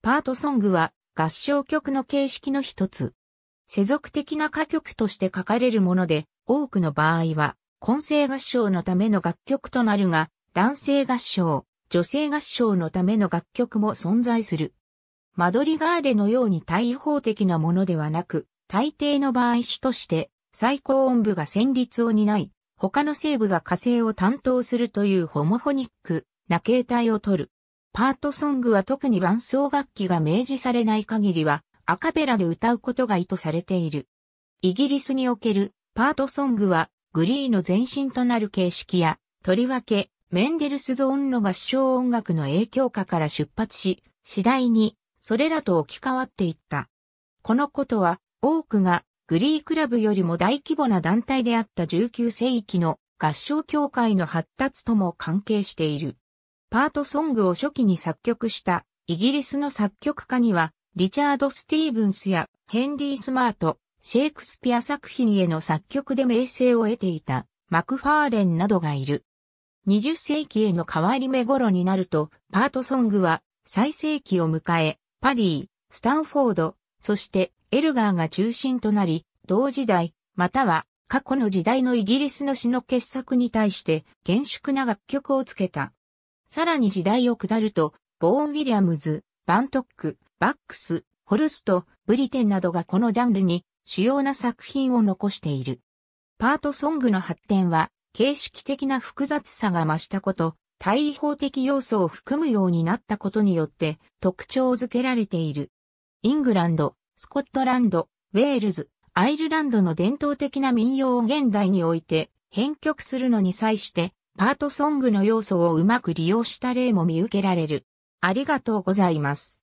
パートソングは合唱曲の形式の一つ。世俗的な歌曲として書かれるもので、多くの場合は、混声合唱のための楽曲となるが、男性合唱、女性合唱のための楽曲も存在する。マドリガーレのように対法的なものではなく、大抵の場合主として、最高音部が旋律を担い、他の声部が火星を担当するというホモホニックな形態をとる。パートソングは特に伴奏楽器が明示されない限りは、アカペラで歌うことが意図されている。イギリスにおけるパートソングは、グリーの前身となる形式や、とりわけ、メンデルスゾーンの合唱音楽の影響下から出発し、次第に、それらと置き換わっていった。このことは、多くが、グリークラブよりも大規模な団体であった19世紀の合唱協会の発達とも関係している。パートソングを初期に作曲したイギリスの作曲家には、リチャード・スティーブンスやヘンリー・スマート、シェイクスピア作品への作曲で名声を得ていたマクファーレンなどがいる。20世紀への変わり目頃になると、パートソングは最盛期を迎え、パリー、スタンフォード、そしてエルガーが中心となり、同時代、または過去の時代のイギリスの詩の傑作に対して厳粛な楽曲をつけた。さらに時代を下ると、ボーン・ウィリアムズ、バントック、バックス、ホルスト、ブリテンなどがこのジャンルに主要な作品を残している。パートソングの発展は、形式的な複雑さが増したこと、対法的要素を含むようになったことによって特徴づけられている。イングランド、スコットランド、ウェールズ、アイルランドの伝統的な民謡を現代において編曲するのに際してパートソングの要素をうまく利用した例も見受けられる。ありがとうございます。